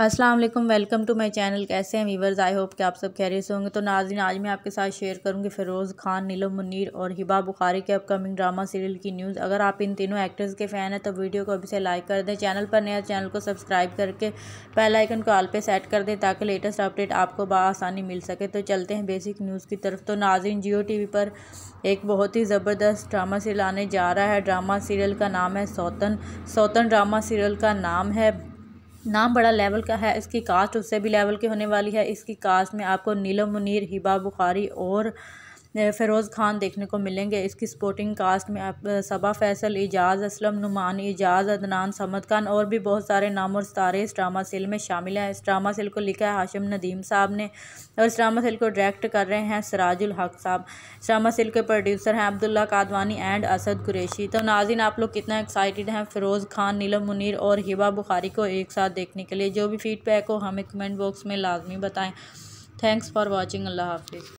अस्सलाम वालेकुम welcome to my channel कैसे हैं वीवर्स आई होप कि आप सब खैरियत से होंगे तो नाजिन आज मैं आपके साथ शेयर करूंगी फ़िरोज़ खान नीलम मुनीर और हिबा बुखारी के अपकमिंग ड्रामा सीरियल की न्यूज़ अगर आप इन तीनों एक्टर्स के फ़ैन हैं तो वीडियो को अभी से लाइक कर दें चैनल पर नया चैनल को सब्सक्राइब करके पहला आइकन को आल पर सेट कर दें ताकि लेटेस्ट अपडेट आपको बसानी मिल सके तो चलते हैं बेसिक न्यूज़ की तरफ तो नाजिन जियो टी पर एक बहुत ही ज़बरदस्त ड्रामा सीरियल आने जा रहा है ड्रामा सीरियल का नाम है सौतन सौतन ड्रामा सीरियल का नाम है नाम बड़ा लेवल का है इसकी कास्ट उससे भी लेवल की होने वाली है इसकी कास्ट में आपको नीलम मुनीर हिबा बुखारी और फ़िरोज़ खान देखने को मिलेंगे इसकी स्पोर्टिंग कास्ट में सबा फैसल एजाज़ असलम नुमान एजाज़ अदनान समद खान और भी बहुत सारे नाम और सतारे इस ड्रामा सेल में शामिल हैं इस ड्रामा सेल को लिखा है हाशिम नदीम साहब ने और इस ड्रामा सेल को डायरेक्ट कर रहे हैं सराजुल हक साहब इस ड्रामा सेल के प्रोड्यूसर हैं अब्दुल्ला कादवानी एंड असद कुरेशी तो नाजिन आप लोग कितना एक्साइटेड हैं फ़िरोज़ खान नीलम मुनिर और हिबा बुखारी को एक साथ देखने के लिए जो भी फीडबैक हो हमें कमेंट बॉक्स में लाजमी बताएँ थैंक्स फॉर वॉचिंग अल्लाह हाफिज़